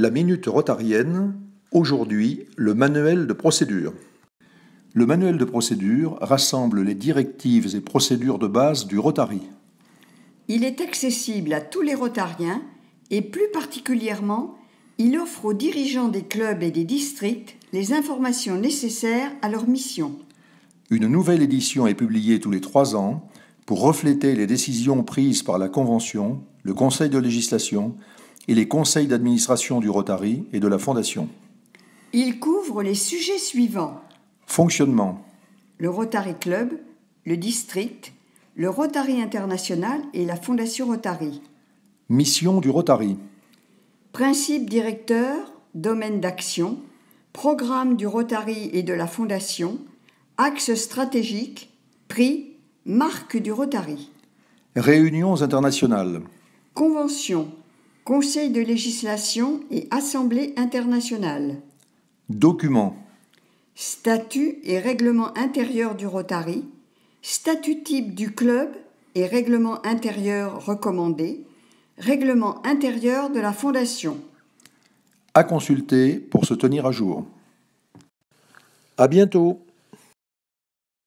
La minute rotarienne, aujourd'hui le manuel de procédure. Le manuel de procédure rassemble les directives et procédures de base du Rotary. Il est accessible à tous les Rotariens et plus particulièrement, il offre aux dirigeants des clubs et des districts les informations nécessaires à leur mission. Une nouvelle édition est publiée tous les trois ans pour refléter les décisions prises par la Convention, le Conseil de législation, et les conseils d'administration du Rotary et de la Fondation. Il couvre les sujets suivants. Fonctionnement. Le Rotary Club, le district, le Rotary International et la Fondation Rotary. Mission du Rotary. Principe directeur, domaine d'action, programme du Rotary et de la Fondation, axe stratégique, prix, marque du Rotary. Réunions internationales. Convention, Conseil de législation et Assemblée internationale. Documents. Statut et règlement intérieur du Rotary. Statut type du club et règlement intérieur recommandé. Règlement intérieur de la Fondation. À consulter pour se tenir à jour. À bientôt!